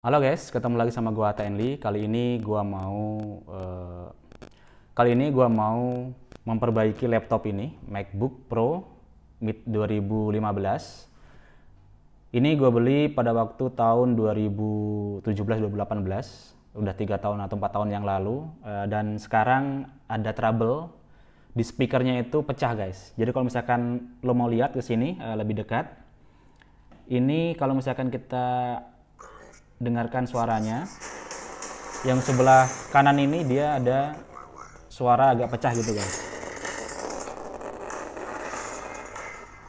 Halo guys, ketemu lagi sama gua Tenli. Kali ini gua mau uh, kali ini gua mau memperbaiki laptop ini, MacBook Pro mid 2015. Ini gua beli pada waktu tahun 2017 2018, udah tiga tahun atau empat tahun yang lalu uh, dan sekarang ada trouble di speakernya itu pecah guys. Jadi kalau misalkan lo mau lihat ke sini uh, lebih dekat, ini kalau misalkan kita dengarkan suaranya. Yang sebelah kanan ini dia ada suara agak pecah gitu guys.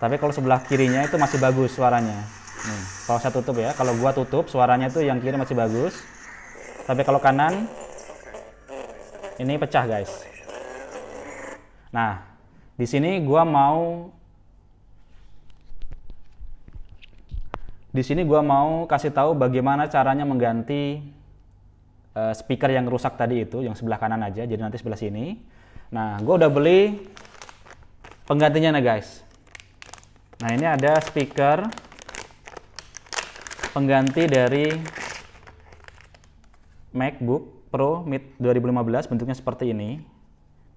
Tapi kalau sebelah kirinya itu masih bagus suaranya. Nih, kalau saya tutup ya, kalau gua tutup suaranya tuh yang kiri masih bagus. Tapi kalau kanan ini pecah guys. Nah, di sini gua mau Di sini gue mau kasih tahu bagaimana caranya mengganti uh, speaker yang rusak tadi itu, yang sebelah kanan aja, jadi nanti sebelah sini. Nah, gue udah beli penggantinya nih guys. Nah, ini ada speaker pengganti dari MacBook Pro Mid 2015 bentuknya seperti ini.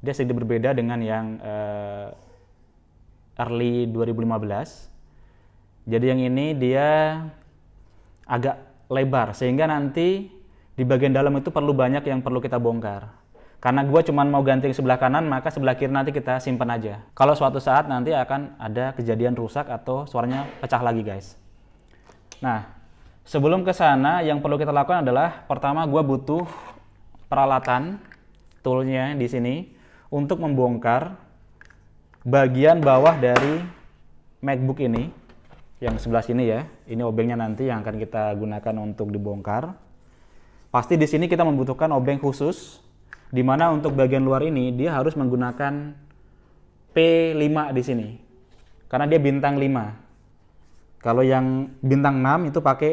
Dia sedikit berbeda dengan yang uh, early 2015 jadi yang ini dia agak lebar sehingga nanti di bagian dalam itu perlu banyak yang perlu kita bongkar. Karena gue cuma mau ganti ke sebelah kanan, maka sebelah kiri nanti kita simpan aja. Kalau suatu saat nanti akan ada kejadian rusak atau suaranya pecah lagi guys. Nah, sebelum ke sana yang perlu kita lakukan adalah pertama gue butuh peralatan, toolnya di sini, untuk membongkar bagian bawah dari MacBook ini yang sebelah sini ya. Ini obengnya nanti yang akan kita gunakan untuk dibongkar. Pasti di sini kita membutuhkan obeng khusus di mana untuk bagian luar ini dia harus menggunakan P5 di sini. Karena dia bintang 5. Kalau yang bintang 6 itu pakai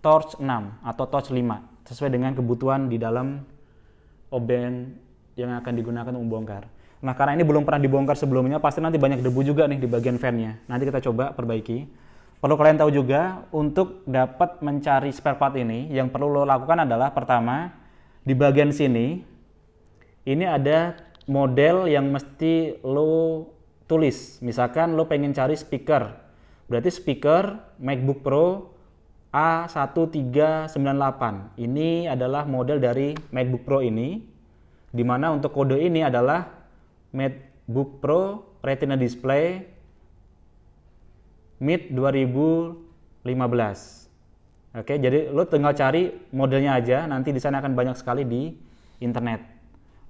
torch 6 atau torch 5 sesuai dengan kebutuhan di dalam obeng yang akan digunakan untuk membongkar. Nah, karena ini belum pernah dibongkar sebelumnya, pasti nanti banyak debu juga nih di bagian fan-nya. Nanti kita coba perbaiki. Perlu kalian tahu juga untuk dapat mencari spare part ini yang perlu lo lakukan adalah pertama di bagian sini ini ada model yang mesti lo tulis. Misalkan lo pengen cari speaker. Berarti speaker MacBook Pro A1398. Ini adalah model dari MacBook Pro ini dimana untuk kode ini adalah MacBook Pro Retina Display mid 2015. Oke, jadi lo tinggal cari modelnya aja, nanti di sana akan banyak sekali di internet.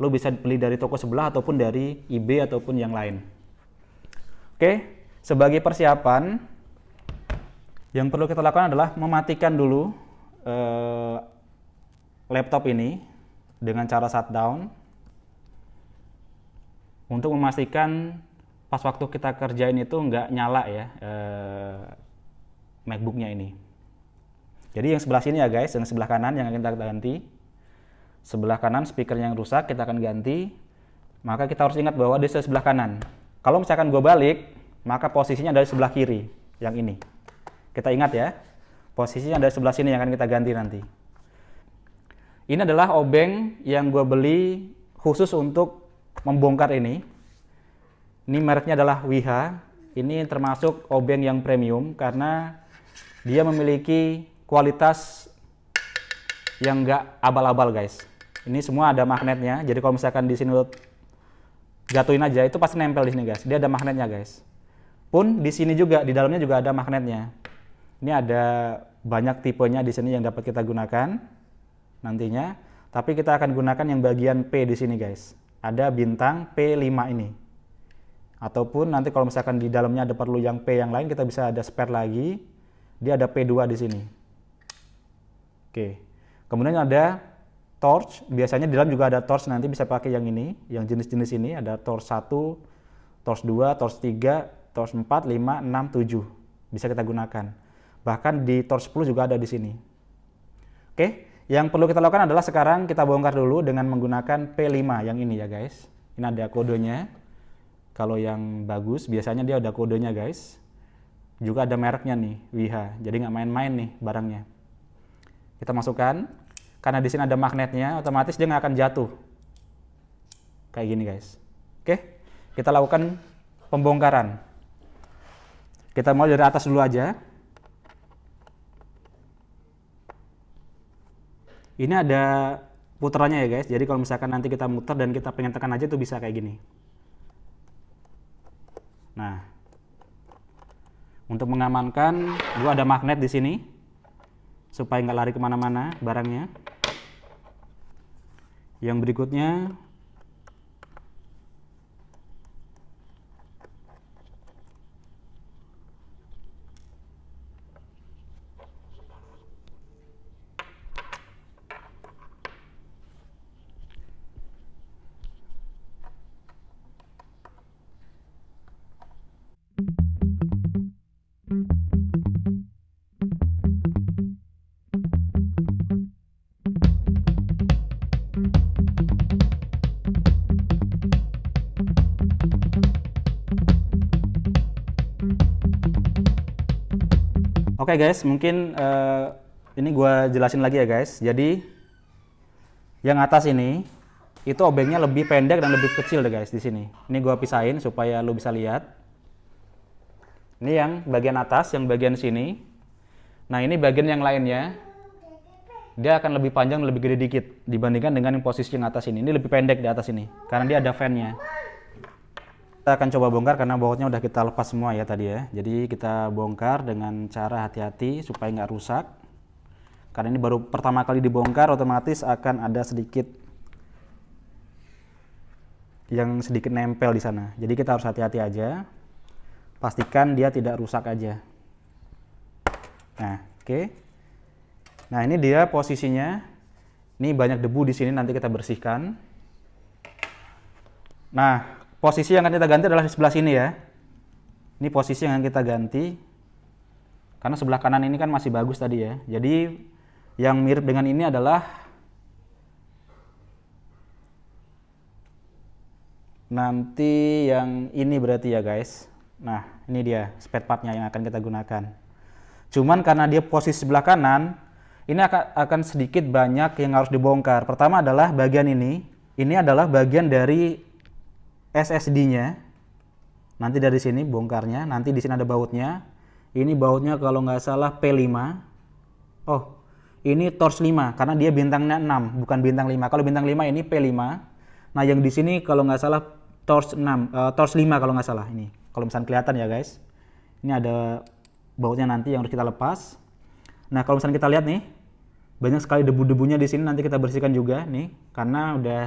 Lo bisa beli dari toko sebelah ataupun dari eBay ataupun yang lain. Oke, sebagai persiapan yang perlu kita lakukan adalah mematikan dulu eh, laptop ini dengan cara shutdown untuk memastikan pas waktu kita kerjain itu nggak nyala ya eh, MacBooknya ini. Jadi yang sebelah sini ya guys, yang sebelah kanan yang akan kita ganti. Sebelah kanan speaker yang rusak kita akan ganti. Maka kita harus ingat bahwa dia sebelah kanan. Kalau misalkan gue balik, maka posisinya dari sebelah kiri, yang ini. Kita ingat ya, posisinya dari sebelah sini yang akan kita ganti nanti. Ini adalah obeng yang gue beli khusus untuk membongkar ini. Ini mereknya adalah Wiha. Ini termasuk obeng yang premium karena dia memiliki kualitas yang nggak abal-abal guys. Ini semua ada magnetnya. Jadi kalau misalkan di sini lo jatuhin aja itu pasti nempel di sini guys. Dia ada magnetnya guys. Pun di sini juga di dalamnya juga ada magnetnya. Ini ada banyak tipenya di sini yang dapat kita gunakan nantinya. Tapi kita akan gunakan yang bagian P di sini guys. Ada bintang P5 ini. Ataupun nanti kalau misalkan di dalamnya ada perlu yang P yang lain, kita bisa ada spare lagi. Dia ada P2 di sini. Oke. Kemudian ada torch. Biasanya di dalam juga ada torch, nanti bisa pakai yang ini, yang jenis-jenis ini. Ada torch 1, torch 2, torch 3, torch 4, 5, 6, 7. Bisa kita gunakan. Bahkan di torch 10 juga ada di sini. Oke, yang perlu kita lakukan adalah sekarang kita bongkar dulu dengan menggunakan P5 yang ini ya guys. Ini ada kodenya. Kalau yang bagus biasanya dia ada kodenya guys. Juga ada mereknya nih, Wiha. Jadi nggak main-main nih barangnya. Kita masukkan. Karena di sini ada magnetnya, otomatis dia nggak akan jatuh. Kayak gini guys. Oke, kita lakukan pembongkaran. Kita mulai dari atas dulu aja. Ini ada putarannya ya guys. Jadi kalau misalkan nanti kita muter dan kita pengen tekan aja itu bisa kayak gini. Nah, untuk mengamankan, gue ada magnet di sini supaya nggak lari kemana-mana barangnya. Yang berikutnya Oke okay guys, mungkin uh, ini gue jelasin lagi ya guys. Jadi yang atas ini itu obengnya lebih pendek dan lebih kecil deh guys di sini. Ini gue pisahin supaya lo bisa lihat. Ini yang bagian atas, yang bagian sini. Nah ini bagian yang lainnya. Dia akan lebih panjang, lebih gede dikit dibandingkan dengan yang posisi yang atas ini. Ini lebih pendek di atas ini, karena dia ada fan-nya. Kita akan coba bongkar karena bautnya udah kita lepas semua ya tadi ya. Jadi kita bongkar dengan cara hati-hati supaya nggak rusak. Karena ini baru pertama kali dibongkar otomatis akan ada sedikit yang sedikit nempel di sana. Jadi kita harus hati-hati aja. Pastikan dia tidak rusak aja. Nah, oke. Okay. Nah, ini dia posisinya. Ini banyak debu di sini nanti kita bersihkan. Nah, posisi yang akan kita ganti adalah di sebelah sini ya. Ini posisi yang akan kita ganti. Karena sebelah kanan ini kan masih bagus tadi ya. Jadi yang mirip dengan ini adalah nanti yang ini berarti ya guys. Nah, ini dia spare partnya yang akan kita gunakan. Cuman karena dia posisi sebelah kanan, ini akan, akan sedikit banyak yang harus dibongkar. Pertama adalah bagian ini. Ini adalah bagian dari SSD-nya. Nanti dari sini bongkarnya, nanti di sini ada bautnya. Ini bautnya kalau nggak salah P5. Oh, ini torch 5 karena dia bintangnya 6, bukan bintang 5. Kalau bintang 5 ini P5. Nah, yang di sini kalau nggak salah torch 6, uh, eh, torch 5 kalau nggak salah ini. Kalau misalnya kelihatan ya, guys. Ini ada bautnya nanti yang harus kita lepas. Nah, kalau misalnya kita lihat nih, banyak sekali debu-debunya di sini nanti kita bersihkan juga nih karena udah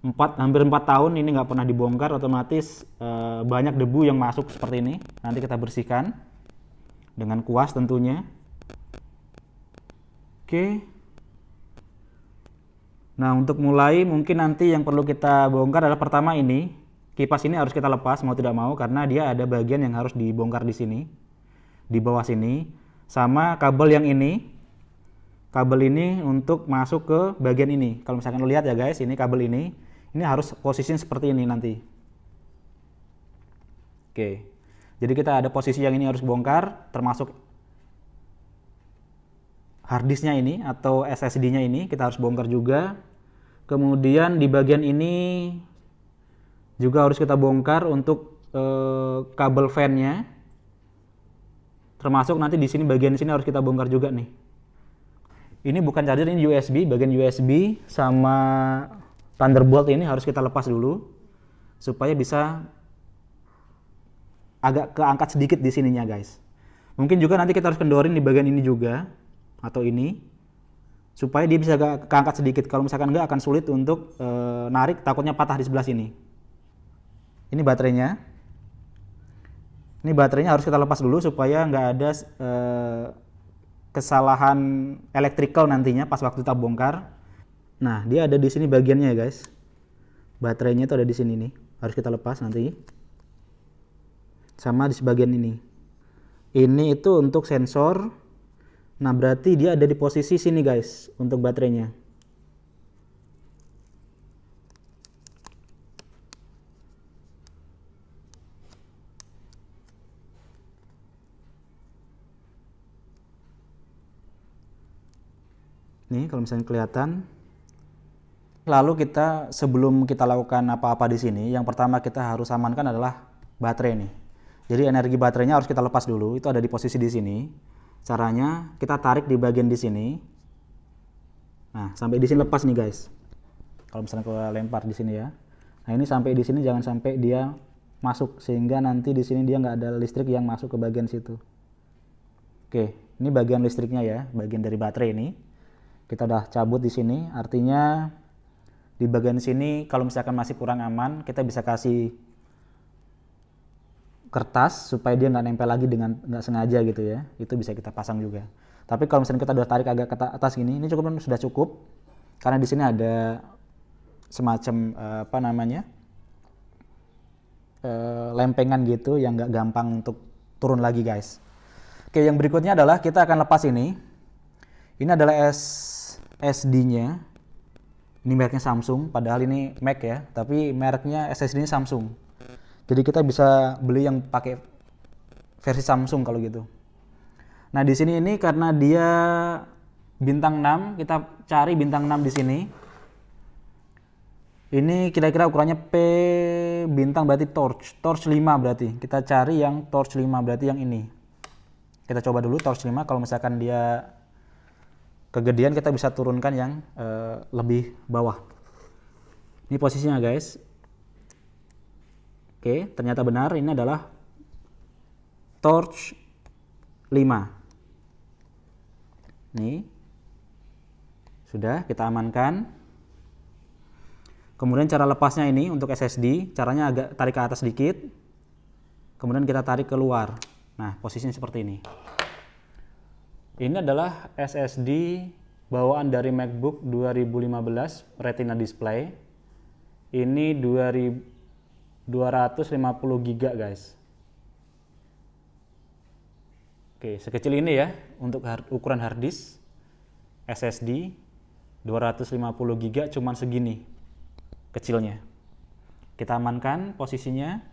empat hampir empat tahun ini nggak pernah dibongkar otomatis e, banyak debu yang masuk seperti ini nanti kita bersihkan dengan kuas tentunya oke nah untuk mulai mungkin nanti yang perlu kita bongkar adalah pertama ini kipas ini harus kita lepas mau tidak mau karena dia ada bagian yang harus dibongkar di sini di bawah sini sama kabel yang ini kabel ini untuk masuk ke bagian ini kalau misalkan lo lihat ya guys ini kabel ini ini harus posisi seperti ini nanti. Oke. Jadi kita ada posisi yang ini harus bongkar, termasuk harddisknya ini atau SSD-nya ini kita harus bongkar juga. Kemudian di bagian ini juga harus kita bongkar untuk eh, kabel fan-nya. Termasuk nanti di sini bagian sini harus kita bongkar juga nih. Ini bukan charger, ini USB, bagian USB sama Thunderbolt ini harus kita lepas dulu supaya bisa agak keangkat sedikit di sininya guys. Mungkin juga nanti kita harus kendorin di bagian ini juga atau ini supaya dia bisa agak keangkat sedikit. Kalau misalkan enggak akan sulit untuk e, narik, takutnya patah di sebelah sini. Ini baterainya. Ini baterainya harus kita lepas dulu supaya nggak ada e, kesalahan elektrikal nantinya pas waktu kita bongkar Nah, dia ada di sini bagiannya ya, guys. Baterainya itu ada di sini nih. Harus kita lepas nanti. Sama di sebagian ini. Ini itu untuk sensor. Nah, berarti dia ada di posisi sini, guys, untuk baterainya. Nih, kalau misalnya kelihatan, Lalu kita sebelum kita lakukan apa-apa di sini, yang pertama kita harus amankan adalah baterai nih. Jadi energi baterainya harus kita lepas dulu. Itu ada di posisi di sini. Caranya kita tarik di bagian di sini. Nah, sampai di sini lepas nih guys. Kalau misalnya kita lempar di sini ya. Nah, ini sampai di sini jangan sampai dia masuk sehingga nanti di sini dia nggak ada listrik yang masuk ke bagian situ. Oke, ini bagian listriknya ya, bagian dari baterai ini. Kita udah cabut di sini, artinya di bagian sini kalau misalkan masih kurang aman kita bisa kasih kertas supaya dia nggak nempel lagi dengan nggak sengaja gitu ya itu bisa kita pasang juga tapi kalau misalnya kita udah tarik agak ke atas gini ini cukup sudah cukup karena di sini ada semacam eh, apa namanya eh, lempengan gitu yang nggak gampang untuk turun lagi guys oke yang berikutnya adalah kita akan lepas ini ini adalah S SD nya ini mereknya Samsung padahal ini Mac ya tapi mereknya SSD ini Samsung jadi kita bisa beli yang pakai versi Samsung kalau gitu nah di sini ini karena dia bintang 6 kita cari bintang 6 di sini ini kira-kira ukurannya P bintang berarti torch torch 5 berarti kita cari yang torch 5 berarti yang ini kita coba dulu torch 5 kalau misalkan dia kegedean kita bisa turunkan yang e, lebih bawah ini posisinya guys oke ternyata benar ini adalah torch 5 nih sudah kita amankan kemudian cara lepasnya ini untuk SSD caranya agak tarik ke atas sedikit kemudian kita tarik keluar nah posisinya seperti ini ini adalah SSD bawaan dari MacBook 2015 Retina display. Ini 250 GB, guys. Oke, sekecil ini ya untuk hard, ukuran hard disk SSD 250 GB cuman segini kecilnya. Kita amankan posisinya.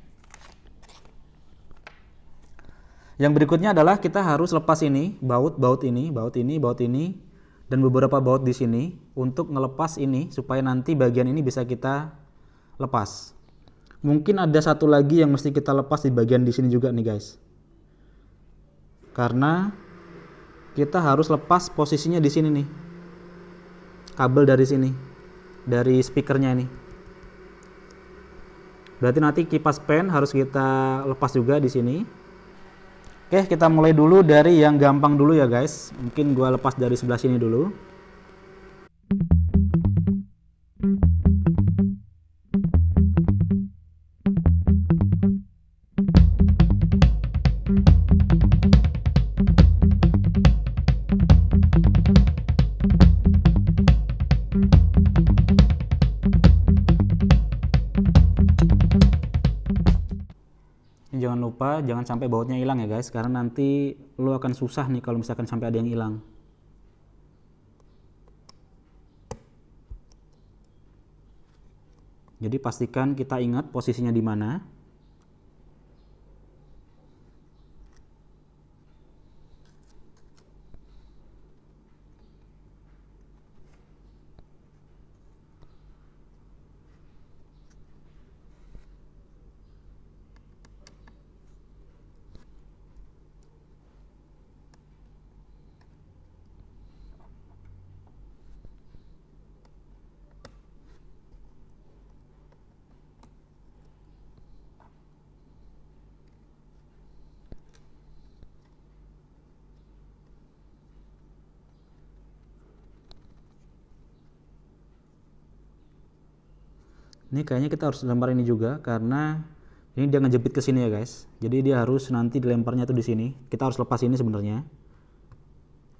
Yang berikutnya adalah kita harus lepas ini, baut, baut ini, baut ini, baut ini, dan beberapa baut di sini untuk ngelepas ini supaya nanti bagian ini bisa kita lepas. Mungkin ada satu lagi yang mesti kita lepas di bagian di sini juga nih guys. Karena kita harus lepas posisinya di sini nih. Kabel dari sini, dari speakernya ini. Berarti nanti kipas pen harus kita lepas juga di sini Oke, kita mulai dulu dari yang gampang dulu ya guys. Mungkin gua lepas dari sebelah sini dulu. jangan sampai bautnya hilang ya guys karena nanti lo akan susah nih kalau misalkan sampai ada yang hilang jadi pastikan kita ingat posisinya di mana ini kayaknya kita harus lempar ini juga karena ini dia ngejepit ke sini ya guys jadi dia harus nanti dilemparnya tuh di sini kita harus lepas ini sebenarnya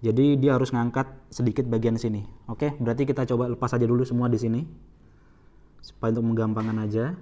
jadi dia harus ngangkat sedikit bagian sini oke berarti kita coba lepas aja dulu semua di sini supaya untuk menggampangkan aja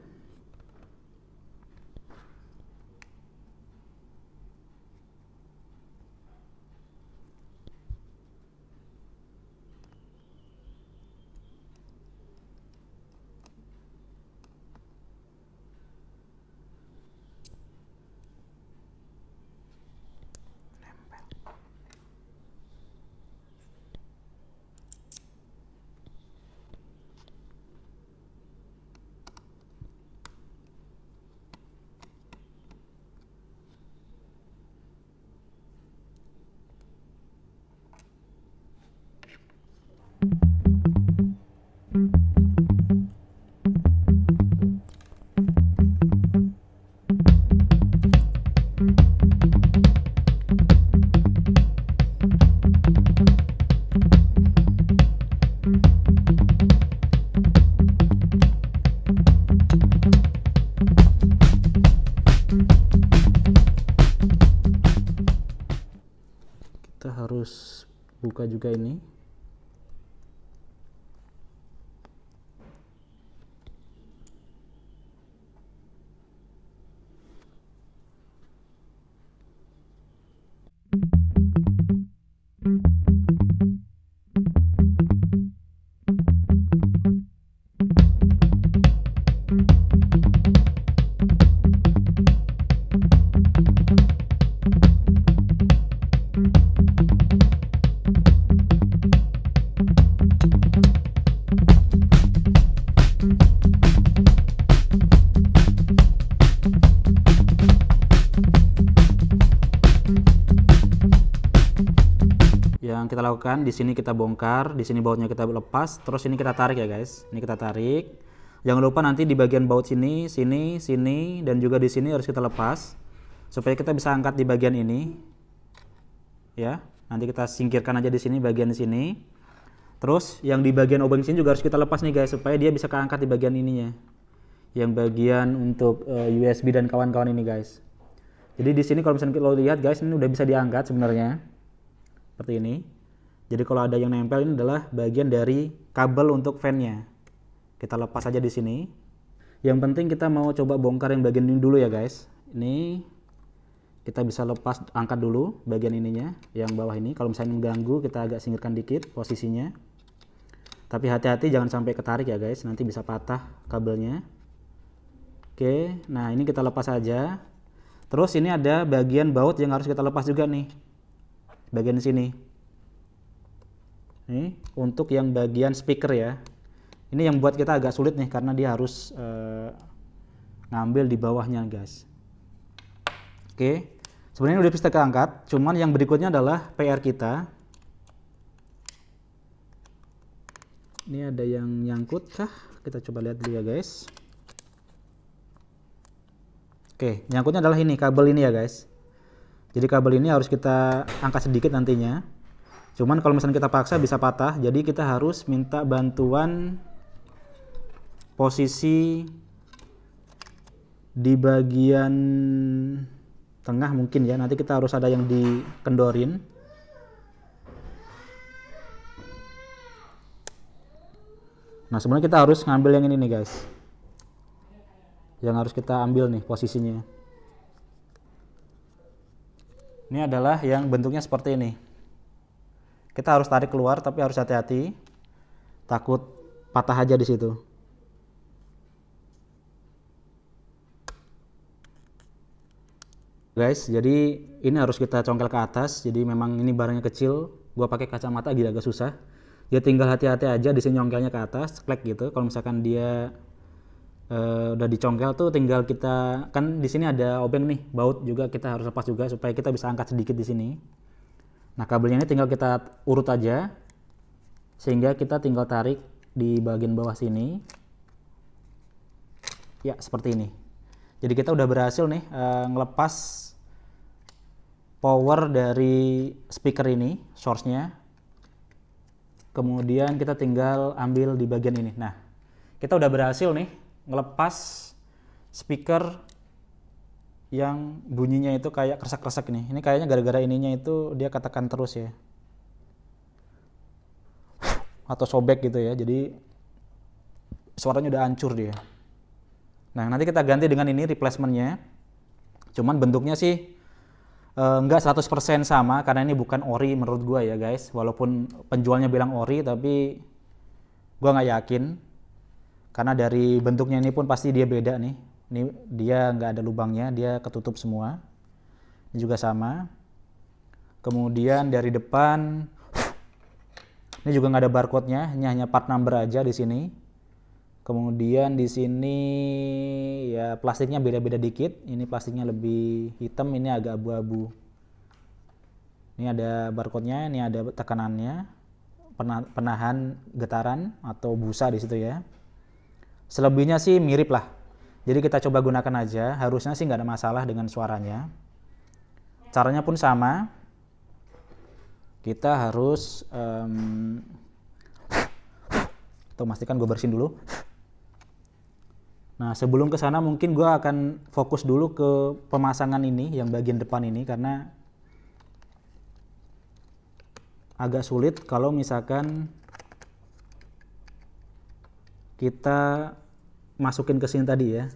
buka juga ini kan di sini kita bongkar di sini bautnya kita lepas terus ini kita tarik ya guys ini kita tarik jangan lupa nanti di bagian baut sini sini sini dan juga di sini harus kita lepas supaya kita bisa angkat di bagian ini ya nanti kita singkirkan aja di sini bagian di sini terus yang di bagian obeng sini juga harus kita lepas nih guys supaya dia bisa keangkat di bagian ininya yang bagian untuk uh, eh, USB dan kawan-kawan ini guys jadi di sini kalau misalnya lo lihat guys ini udah bisa diangkat sebenarnya seperti ini jadi kalau ada yang nempel ini adalah bagian dari kabel untuk fan-nya. Kita lepas aja di sini. Yang penting kita mau coba bongkar yang bagian ini dulu ya guys. Ini kita bisa lepas angkat dulu bagian ininya yang bawah ini. Kalau misalnya mengganggu kita agak singkirkan dikit posisinya. Tapi hati-hati jangan sampai ketarik ya guys, nanti bisa patah kabelnya. Oke, nah ini kita lepas aja. Terus ini ada bagian baut yang harus kita lepas juga nih. Bagian sini Nih, untuk yang bagian speaker ya. Ini yang buat kita agak sulit nih karena dia harus uh, ngambil di bawahnya, guys. Oke. Sebenarnya udah bisa keangkat, cuman yang berikutnya adalah PR kita. Ini ada yang nyangkut kah? Kita coba lihat dulu ya, guys. Oke, nyangkutnya adalah ini, kabel ini ya, guys. Jadi kabel ini harus kita angkat sedikit nantinya. Cuman kalau misalnya kita paksa bisa patah, jadi kita harus minta bantuan posisi di bagian tengah mungkin ya. Nanti kita harus ada yang dikendorin. Nah, sebenarnya kita harus ngambil yang ini nih, guys. Yang harus kita ambil nih posisinya. Ini adalah yang bentuknya seperti ini. Kita harus tarik keluar tapi harus hati-hati. Takut patah aja di situ. Guys, jadi ini harus kita congkel ke atas. Jadi memang ini barangnya kecil. Gua pakai kacamata gila agak susah. Dia tinggal hati-hati aja di sini nyongkelnya ke atas, klik gitu. Kalau misalkan dia uh, udah dicongkel tuh tinggal kita kan di sini ada obeng nih baut juga kita harus lepas juga supaya kita bisa angkat sedikit di sini Nah kabelnya ini tinggal kita urut aja sehingga kita tinggal tarik di bagian bawah sini. Ya seperti ini. Jadi kita udah berhasil nih e, ngelepas power dari speaker ini, source-nya. Kemudian kita tinggal ambil di bagian ini. Nah, kita udah berhasil nih ngelepas speaker yang bunyinya itu kayak kresek-kresek nih. Ini kayaknya gara-gara ininya itu dia katakan terus ya. Atau sobek gitu ya. Jadi suaranya udah hancur dia. Nah, nanti kita ganti dengan ini replacementnya. Cuman bentuknya sih eh, nggak e, 100% sama karena ini bukan ori menurut gua ya guys. Walaupun penjualnya bilang ori tapi gua nggak yakin. Karena dari bentuknya ini pun pasti dia beda nih ini dia nggak ada lubangnya dia ketutup semua ini juga sama kemudian dari depan ini juga nggak ada barcode nya ini hanya part number aja di sini kemudian di sini ya plastiknya beda-beda dikit ini plastiknya lebih hitam ini agak abu-abu ini ada barcode nya ini ada tekanannya penahan getaran atau busa di situ ya selebihnya sih mirip lah jadi kita coba gunakan aja, harusnya sih nggak ada masalah dengan suaranya. Caranya pun sama, kita harus um, atau pastikan gue bersihin dulu. Nah sebelum ke sana mungkin gue akan fokus dulu ke pemasangan ini yang bagian depan ini karena agak sulit kalau misalkan kita masukin ke sini tadi ya.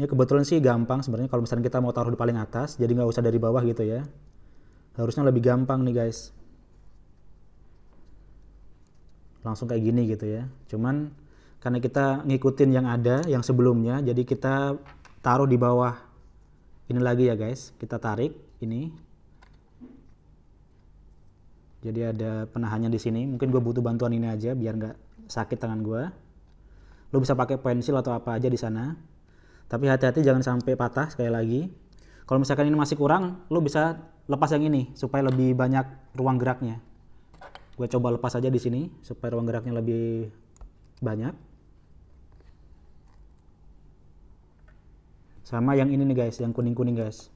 Ini kebetulan sih gampang sebenarnya kalau misalnya kita mau taruh di paling atas, jadi nggak usah dari bawah gitu ya. Harusnya lebih gampang nih guys. Langsung kayak gini gitu ya. Cuman karena kita ngikutin yang ada, yang sebelumnya, jadi kita taruh di bawah. Ini lagi ya guys, kita tarik ini. Jadi ada penahannya di sini. Mungkin gue butuh bantuan ini aja biar nggak sakit tangan gue. Lo bisa pakai pensil atau apa aja di sana. Tapi hati-hati jangan sampai patah sekali lagi. Kalau misalkan ini masih kurang, lo bisa lepas yang ini supaya lebih banyak ruang geraknya. Gue coba lepas aja di sini supaya ruang geraknya lebih banyak. Sama yang ini nih guys, yang kuning-kuning guys.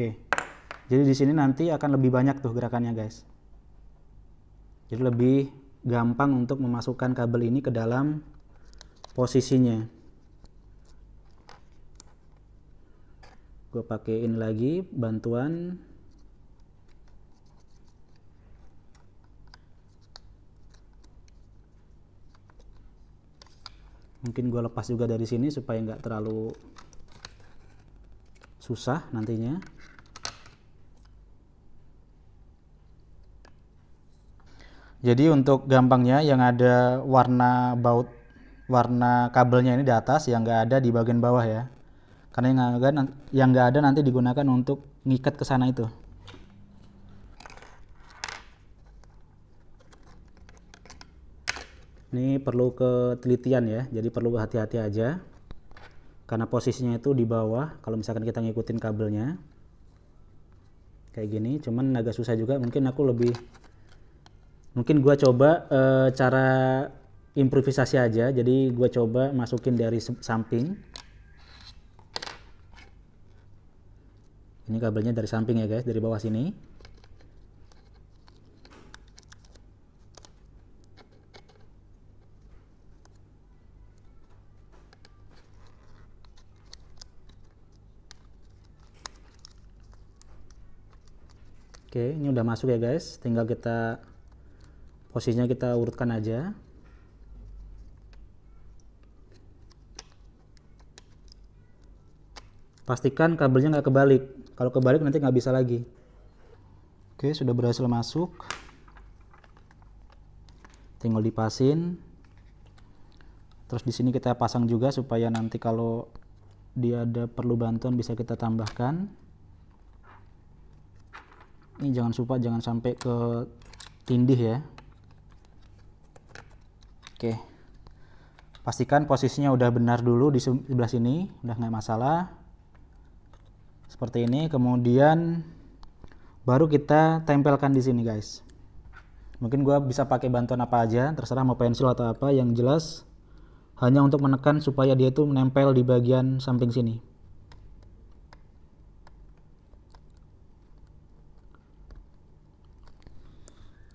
Oke. Jadi di sini nanti akan lebih banyak tuh gerakannya, guys. Jadi lebih gampang untuk memasukkan kabel ini ke dalam posisinya. Gue pakai lagi bantuan mungkin gue lepas juga dari sini supaya nggak terlalu susah nantinya Jadi untuk gampangnya yang ada warna baut warna kabelnya ini di atas yang enggak ada di bagian bawah ya. Karena yang enggak ada yang ada nanti digunakan untuk ngikat ke sana itu. Ini perlu ketelitian ya, jadi perlu hati-hati aja. Karena posisinya itu di bawah, kalau misalkan kita ngikutin kabelnya. Kayak gini, cuman agak susah juga, mungkin aku lebih mungkin gue coba uh, cara improvisasi aja jadi gue coba masukin dari samping ini kabelnya dari samping ya guys dari bawah sini Oke, ini udah masuk ya guys. Tinggal kita posisinya kita urutkan aja pastikan kabelnya nggak kebalik kalau kebalik nanti nggak bisa lagi oke sudah berhasil masuk tinggal dipasin terus di sini kita pasang juga supaya nanti kalau dia ada perlu bantuan bisa kita tambahkan ini jangan lupa jangan sampai ke tindih ya Oke. Pastikan posisinya udah benar dulu di sebelah sini, udah nggak masalah. Seperti ini, kemudian baru kita tempelkan di sini guys. Mungkin gue bisa pakai bantuan apa aja, terserah mau pensil atau apa, yang jelas hanya untuk menekan supaya dia itu menempel di bagian samping sini.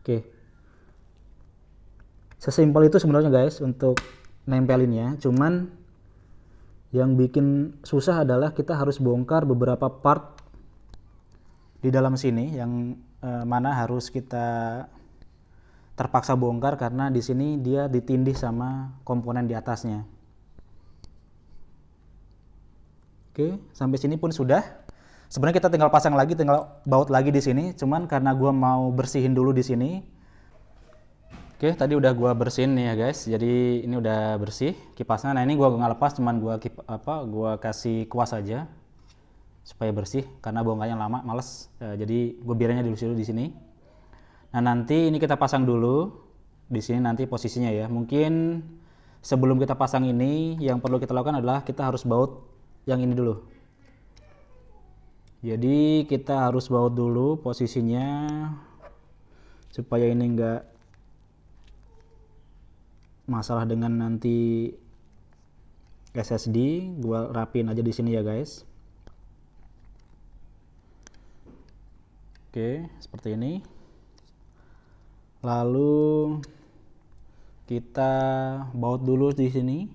Oke sesimpel itu sebenarnya guys untuk nempelinnya cuman yang bikin susah adalah kita harus bongkar beberapa part di dalam sini yang eh, mana harus kita terpaksa bongkar karena di sini dia ditindih sama komponen di atasnya. Oke, sampai sini pun sudah. Sebenarnya kita tinggal pasang lagi, tinggal baut lagi di sini. Cuman karena gua mau bersihin dulu di sini, Oke, tadi udah gua bersihin nih ya guys. Jadi ini udah bersih kipasnya. Nah, ini gua nggak lepas cuman gua kip, apa gua kasih kuas aja supaya bersih karena bongkarnya lama, males. E, jadi gua biarnya dulu dulu di sini. Nah, nanti ini kita pasang dulu di sini nanti posisinya ya. Mungkin sebelum kita pasang ini yang perlu kita lakukan adalah kita harus baut yang ini dulu. Jadi kita harus baut dulu posisinya supaya ini enggak masalah dengan nanti SSD gua rapin aja di sini ya guys oke seperti ini lalu kita baut dulu di sini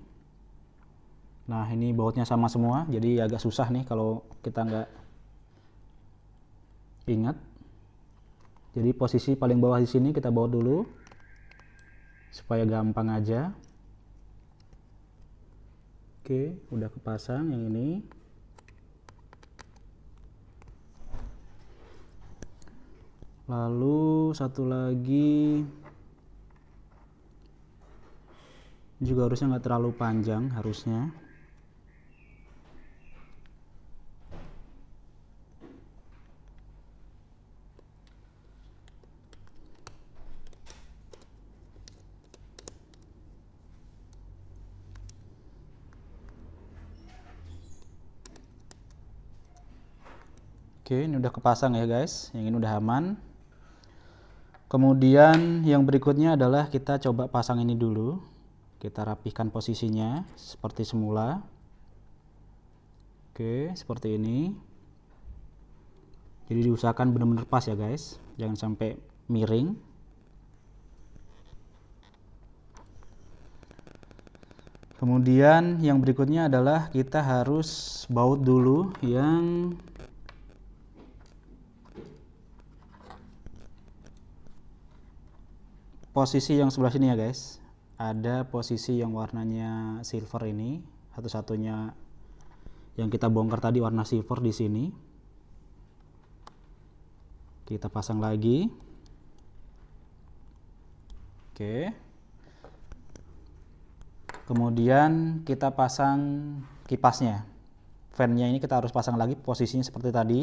nah ini bautnya sama semua jadi agak susah nih kalau kita nggak ingat jadi posisi paling bawah di sini kita baut dulu supaya gampang aja oke udah kepasang yang ini lalu satu lagi juga harusnya nggak terlalu panjang harusnya Oke, ini udah kepasang ya guys. Yang ini udah aman. Kemudian yang berikutnya adalah kita coba pasang ini dulu. Kita rapihkan posisinya seperti semula. Oke, seperti ini. Jadi diusahakan benar-benar pas ya guys. Jangan sampai miring. Kemudian yang berikutnya adalah kita harus baut dulu yang posisi yang sebelah sini ya guys ada posisi yang warnanya silver ini satu-satunya yang kita bongkar tadi warna silver di sini kita pasang lagi oke kemudian kita pasang kipasnya fannya ini kita harus pasang lagi posisinya seperti tadi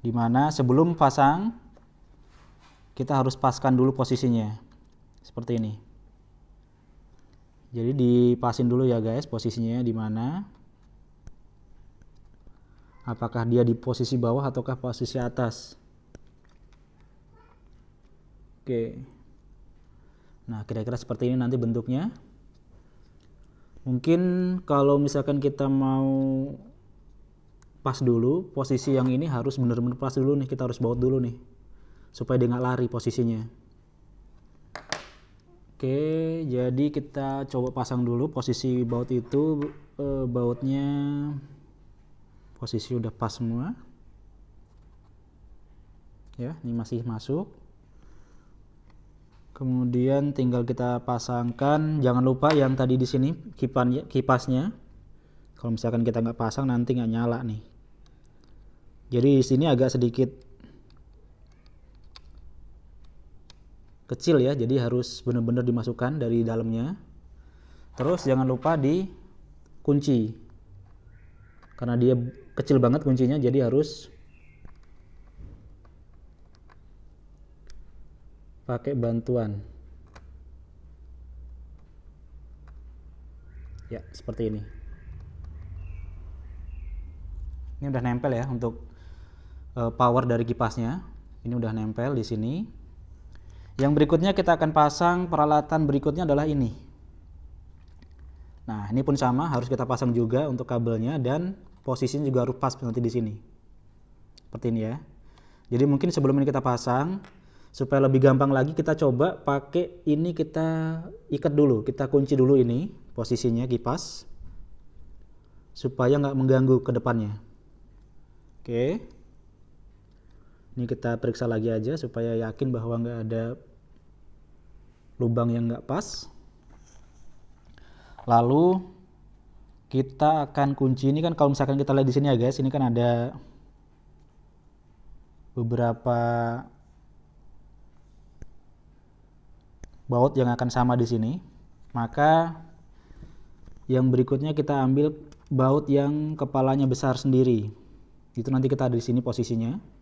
dimana sebelum pasang kita harus paskan dulu posisinya seperti ini jadi dipasin dulu ya guys posisinya di mana apakah dia di posisi bawah ataukah posisi atas oke nah kira-kira seperti ini nanti bentuknya mungkin kalau misalkan kita mau pas dulu posisi yang ini harus benar-benar pas dulu nih kita harus baut dulu nih supaya dia nggak lari posisinya oke jadi kita coba pasang dulu posisi baut itu eh, bautnya posisi udah pas semua ya ini masih masuk kemudian tinggal kita pasangkan jangan lupa yang tadi di sini kipan kipasnya kalau misalkan kita nggak pasang nanti nggak nyala nih jadi di sini agak sedikit kecil ya jadi harus benar-benar dimasukkan dari dalamnya terus jangan lupa dikunci karena dia kecil banget kuncinya jadi harus pakai bantuan ya seperti ini ini udah nempel ya untuk eh, power dari kipasnya ini udah nempel di sini yang berikutnya kita akan pasang peralatan berikutnya adalah ini. Nah, ini pun sama, harus kita pasang juga untuk kabelnya dan posisinya juga harus pas nanti di sini. Seperti ini ya. Jadi mungkin sebelum ini kita pasang, supaya lebih gampang lagi kita coba pakai ini kita ikat dulu, kita kunci dulu ini posisinya kipas supaya nggak mengganggu ke depannya. Oke. Okay. Ini kita periksa lagi aja supaya yakin bahwa nggak ada lubang yang nggak pas. Lalu kita akan kunci ini kan kalau misalkan kita lihat di sini ya guys, ini kan ada beberapa baut yang akan sama di sini. Maka yang berikutnya kita ambil baut yang kepalanya besar sendiri. Itu nanti kita ada di sini posisinya.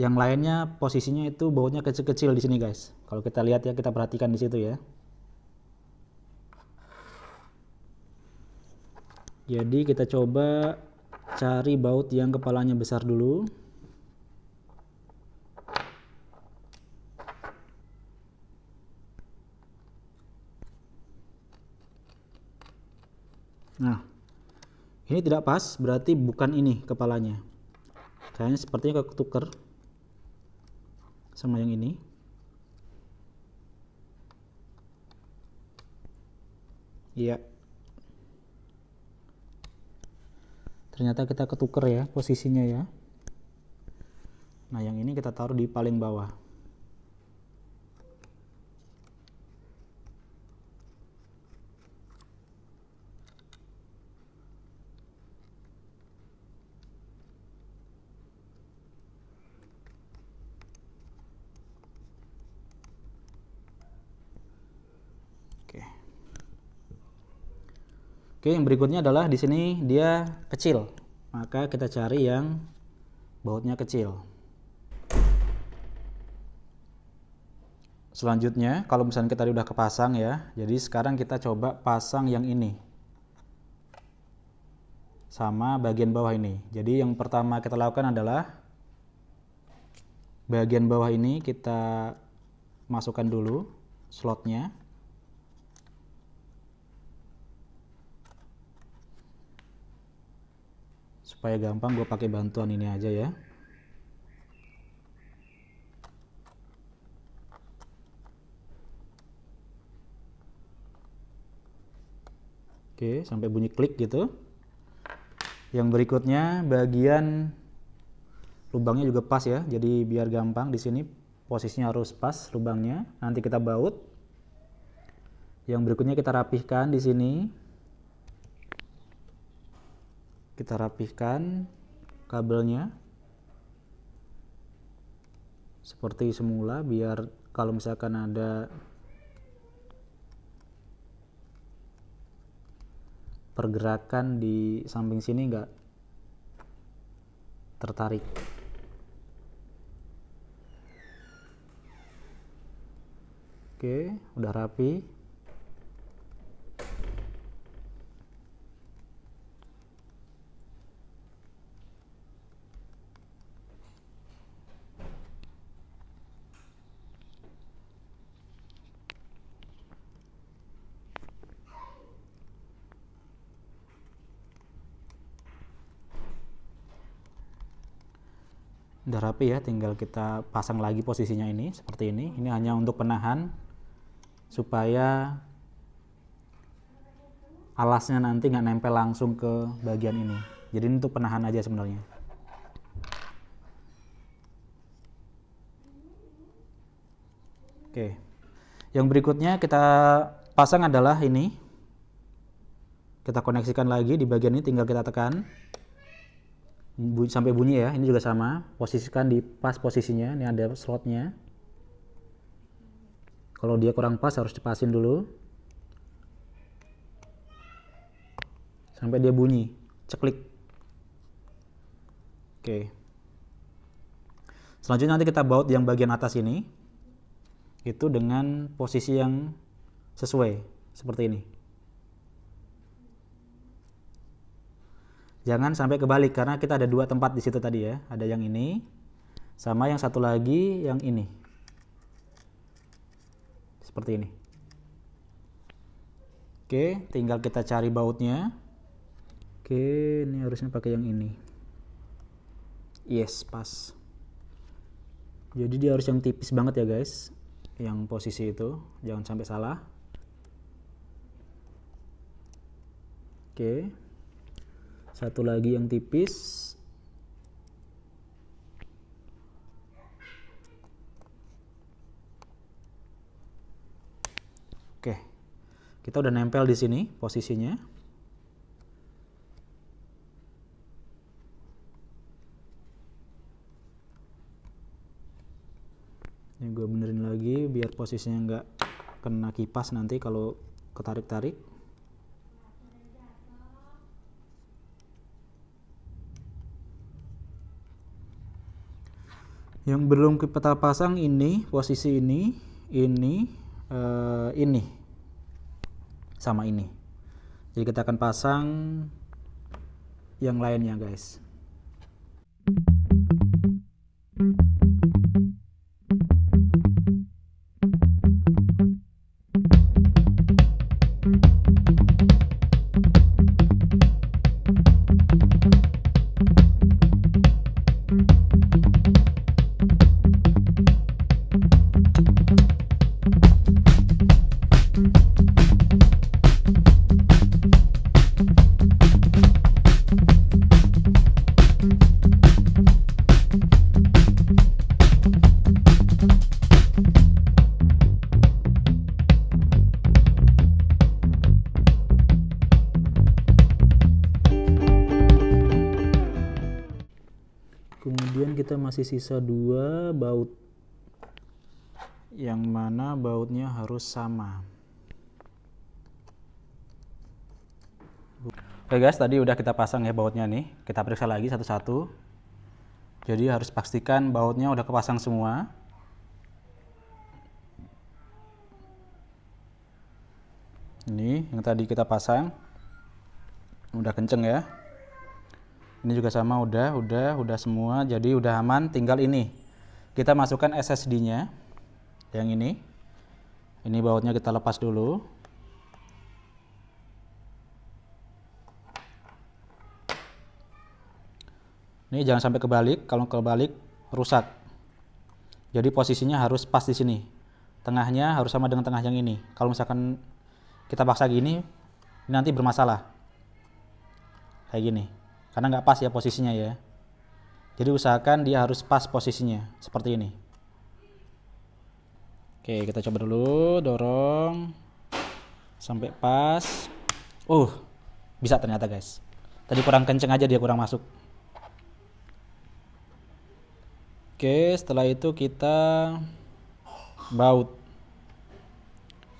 Yang lainnya posisinya itu bautnya kecil-kecil di sini guys. Kalau kita lihat ya, kita perhatikan di situ ya. Jadi kita coba cari baut yang kepalanya besar dulu. Nah, ini tidak pas, berarti bukan ini kepalanya. Kayaknya sepertinya ketuker sama yang ini iya ternyata kita ketuker ya posisinya ya nah yang ini kita taruh di paling bawah Oke, yang berikutnya adalah di sini dia kecil. Maka kita cari yang bautnya kecil. Selanjutnya, kalau misalnya kita sudah kepasang ya, jadi sekarang kita coba pasang yang ini. Sama bagian bawah ini. Jadi yang pertama kita lakukan adalah bagian bawah ini kita masukkan dulu slotnya. supaya gampang gue pakai bantuan ini aja ya Oke, sampai bunyi klik gitu. Yang berikutnya bagian lubangnya juga pas ya. Jadi biar gampang di sini posisinya harus pas lubangnya. Nanti kita baut. Yang berikutnya kita rapihkan di sini kita rapihkan kabelnya seperti semula biar kalau misalkan ada pergerakan di samping sini nggak tertarik oke udah rapi udah rapi ya tinggal kita pasang lagi posisinya ini seperti ini ini hanya untuk penahan supaya alasnya nanti nggak nempel langsung ke bagian ini jadi ini untuk penahan aja sebenarnya Oke. Yang berikutnya kita pasang adalah ini. Kita koneksikan lagi di bagian ini tinggal kita tekan bunyi, sampai bunyi ya ini juga sama posisikan di pas posisinya ini ada slotnya kalau dia kurang pas harus dipasin dulu sampai dia bunyi ceklik oke selanjutnya nanti kita baut yang bagian atas ini itu dengan posisi yang sesuai seperti ini Jangan sampai kebalik karena kita ada dua tempat di situ tadi ya. Ada yang ini sama yang satu lagi yang ini. Seperti ini. Oke, tinggal kita cari bautnya. Oke, ini harusnya pakai yang ini. Yes, pas. Jadi dia harus yang tipis banget ya, guys. Yang posisi itu, jangan sampai salah. Oke satu lagi yang tipis oke kita udah nempel di sini posisinya ini gue benerin lagi biar posisinya nggak kena kipas nanti kalau ketarik-tarik yang belum kita pasang ini posisi ini ini uh, ini sama ini jadi kita akan pasang yang lainnya guys thank you masih sisa dua baut yang mana bautnya harus sama. Oke guys, tadi udah kita pasang ya bautnya nih. Kita periksa lagi satu-satu. Jadi harus pastikan bautnya udah kepasang semua. Ini yang tadi kita pasang. Udah kenceng ya ini juga sama udah udah udah semua jadi udah aman tinggal ini kita masukkan SSD nya yang ini ini bautnya kita lepas dulu ini jangan sampai kebalik kalau kebalik rusak jadi posisinya harus pas di sini tengahnya harus sama dengan tengah yang ini kalau misalkan kita paksa gini nanti bermasalah kayak gini karena nggak pas ya posisinya ya jadi usahakan dia harus pas posisinya seperti ini oke kita coba dulu dorong sampai pas uh bisa ternyata guys tadi kurang kenceng aja dia kurang masuk oke setelah itu kita baut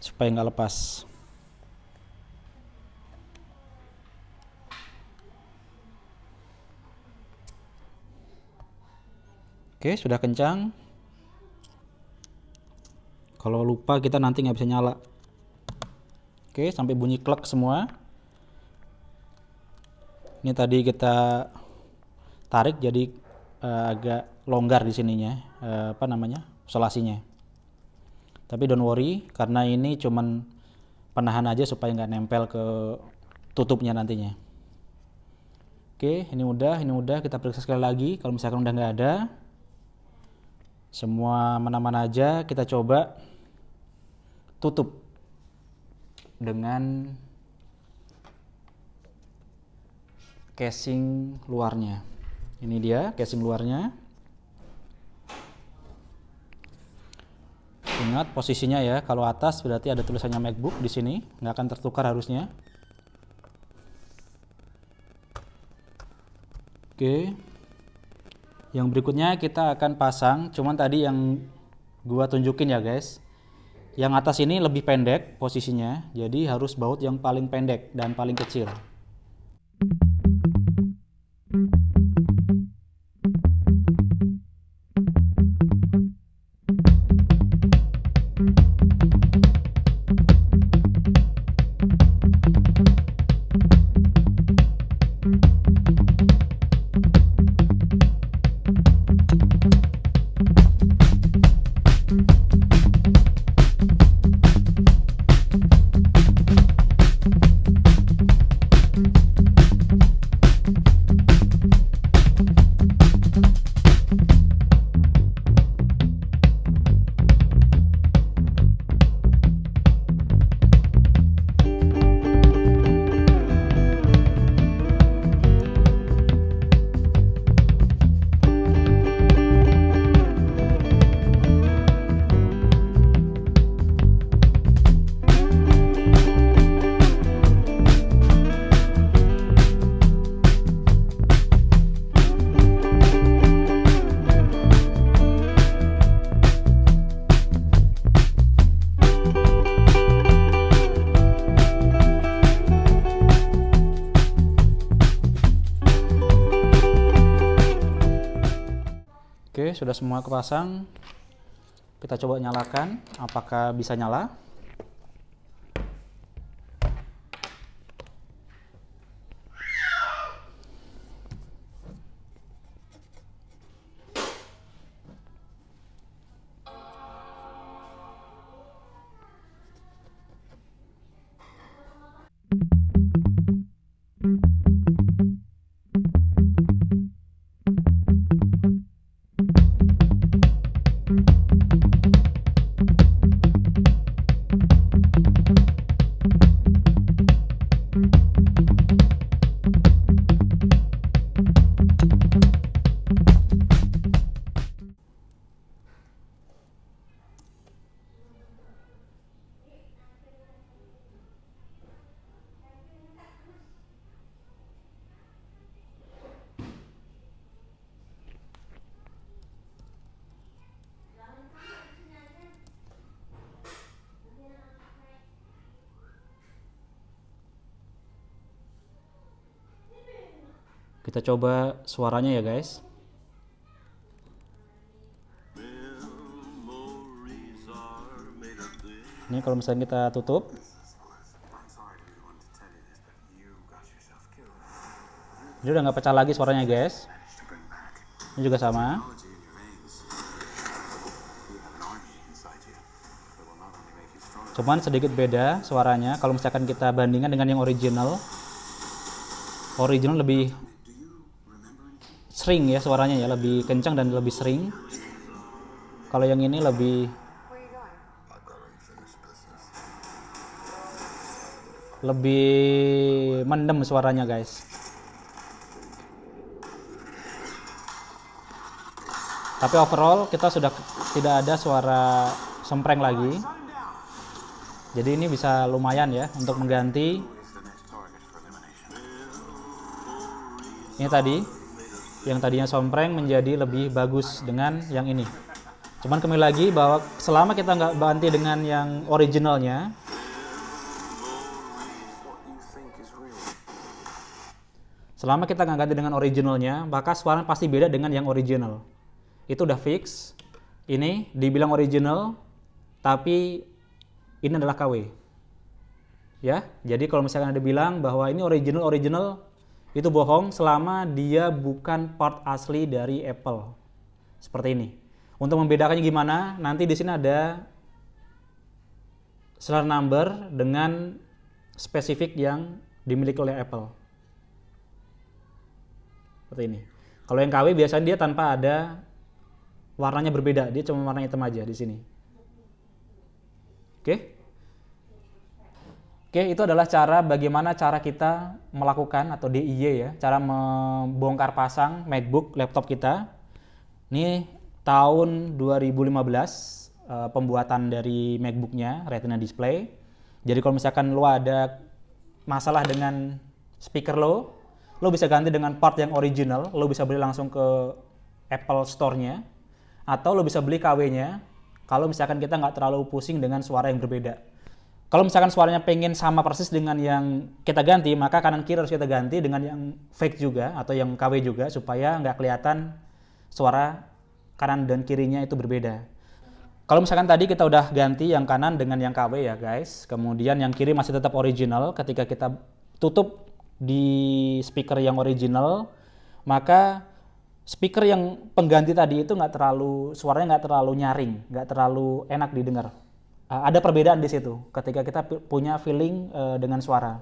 supaya nggak lepas Oke, sudah kencang. Kalau lupa kita nanti nggak bisa nyala. Oke, sampai bunyi klek semua. Ini tadi kita tarik jadi uh, agak longgar di sininya, uh, apa namanya, solasinya. Tapi don't worry, karena ini cuman penahan aja supaya nggak nempel ke tutupnya nantinya. Oke, ini udah, ini udah. Kita periksa sekali lagi. Kalau misalkan udah nggak ada, semua mana-mana aja kita coba tutup dengan casing luarnya. Ini dia casing luarnya. Ingat posisinya ya, kalau atas berarti ada tulisannya MacBook di sini, nggak akan tertukar harusnya. Oke. Okay. Yang berikutnya kita akan pasang, cuman tadi yang gua tunjukin ya guys. Yang atas ini lebih pendek posisinya, jadi harus baut yang paling pendek dan paling kecil. sudah semua kepasang kita coba nyalakan apakah bisa nyala Kita coba suaranya ya guys. Ini kalau misalnya kita tutup. Ini udah nggak pecah lagi suaranya guys. Ini juga sama. Cuman sedikit beda suaranya kalau misalkan kita bandingkan dengan yang original. Original lebih sering ya suaranya ya lebih kencang dan lebih sering kalau yang ini lebih lebih mendem suaranya guys tapi overall kita sudah tidak ada suara sempreng lagi jadi ini bisa lumayan ya untuk mengganti ini tadi yang tadinya sompreng menjadi lebih bagus dengan yang ini. Cuman kembali lagi bahwa selama kita nggak banti dengan yang originalnya, selama kita nggak ganti dengan originalnya, maka suara pasti beda dengan yang original. Itu udah fix. Ini dibilang original, tapi ini adalah KW. Ya, jadi kalau misalkan ada bilang bahwa ini original original, itu bohong selama dia bukan part asli dari Apple. Seperti ini. Untuk membedakannya gimana? Nanti di sini ada serial number dengan spesifik yang dimiliki oleh Apple. Seperti ini. Kalau yang KW biasanya dia tanpa ada warnanya berbeda, dia cuma warna hitam aja di sini. Oke? Okay? Oke, itu adalah cara bagaimana cara kita melakukan atau DIY ya, cara membongkar pasang MacBook laptop kita. Ini tahun 2015 eh, pembuatan dari MacBooknya Retina Display. Jadi kalau misalkan lo ada masalah dengan speaker lo, lo bisa ganti dengan part yang original, lo bisa beli langsung ke Apple Store-nya, atau lo bisa beli KW-nya kalau misalkan kita nggak terlalu pusing dengan suara yang berbeda kalau misalkan suaranya pengen sama persis dengan yang kita ganti, maka kanan kiri harus kita ganti dengan yang fake juga atau yang KW juga supaya nggak kelihatan suara kanan dan kirinya itu berbeda. Kalau misalkan tadi kita udah ganti yang kanan dengan yang KW ya guys, kemudian yang kiri masih tetap original. Ketika kita tutup di speaker yang original, maka speaker yang pengganti tadi itu nggak terlalu suaranya nggak terlalu nyaring, nggak terlalu enak didengar. Eh, ada perbedaan di situ ketika kita punya feeling uh, dengan suara.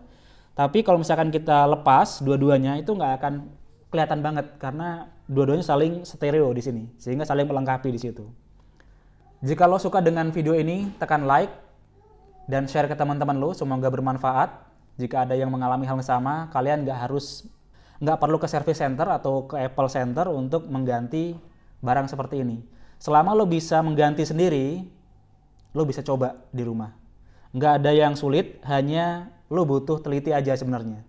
Tapi kalau misalkan kita lepas dua-duanya itu nggak akan kelihatan banget karena dua-duanya saling stereo di sini sehingga saling melengkapi di situ. Jika lo suka dengan video ini, tekan like dan share ke teman-teman lo. Semoga bermanfaat. Jika ada yang mengalami hal yang sama, kalian nggak harus nggak perlu ke service center atau ke Apple Center untuk mengganti barang seperti ini. Selama lo bisa mengganti sendiri, lo bisa coba di rumah. Nggak ada yang sulit, hanya lo butuh teliti aja sebenarnya.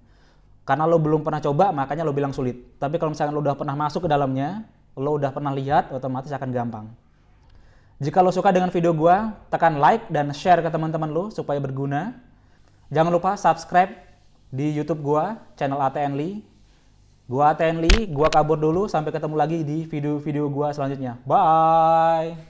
Karena lo belum pernah coba, makanya lo bilang sulit. Tapi kalau misalnya lo udah pernah masuk ke dalamnya, lo udah pernah lihat, otomatis akan gampang. Jika lo suka dengan video gue, tekan like dan share ke teman-teman lo supaya berguna. Jangan lupa subscribe di YouTube gue, channel ATN Lee. Gue ATN Lee, gue kabur dulu. Sampai ketemu lagi di video-video gue selanjutnya. Bye!